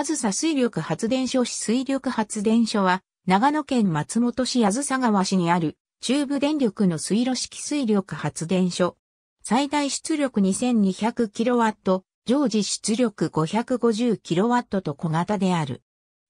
あずさ水力発電所市水力発電所は、長野県松本市あずさ川市にある、中部電力の水路式水力発電所。最大出力 2200kW、常時出力 550kW と小型である。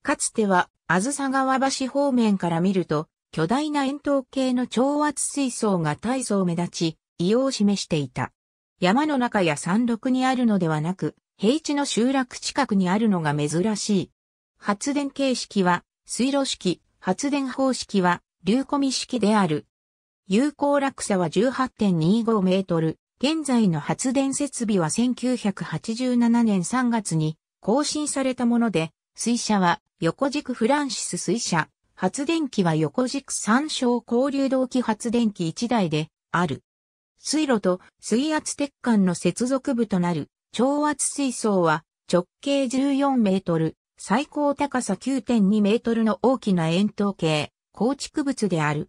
かつては、あずさ川橋方面から見ると、巨大な円筒形の超圧水槽が大層目立ち、異様を示していた。山の中や山麓にあるのではなく、平地の集落近くにあるのが珍しい。発電形式は水路式、発電方式は流込み式である。有効落差は18.25メートル。現在の発電設備は1987年3月に更新されたもので、水車は横軸フランシス水車、発電機は横軸三小交流動機発電機1台である。水路と水圧鉄管の接続部となる超圧水槽は直径14メートル、最高高さ9.2メートルの大きな円筒形、構築物である。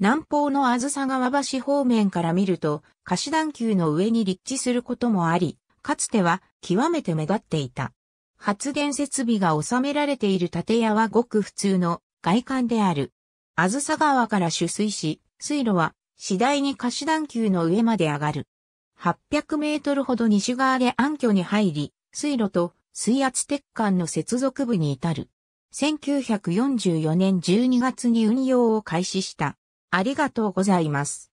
南方のあずさ川橋方面から見ると、貸し段丘の上に立地することもあり、かつては極めて目立っていた。発電設備が収められている建屋はごく普通の外観である。あずさ川から取水し、水路は次第に貸し段丘の上まで上がる。800メートルほど西側で暗渠に入り、水路と水圧鉄管の接続部に至る。1944年12月に運用を開始した。ありがとうございます。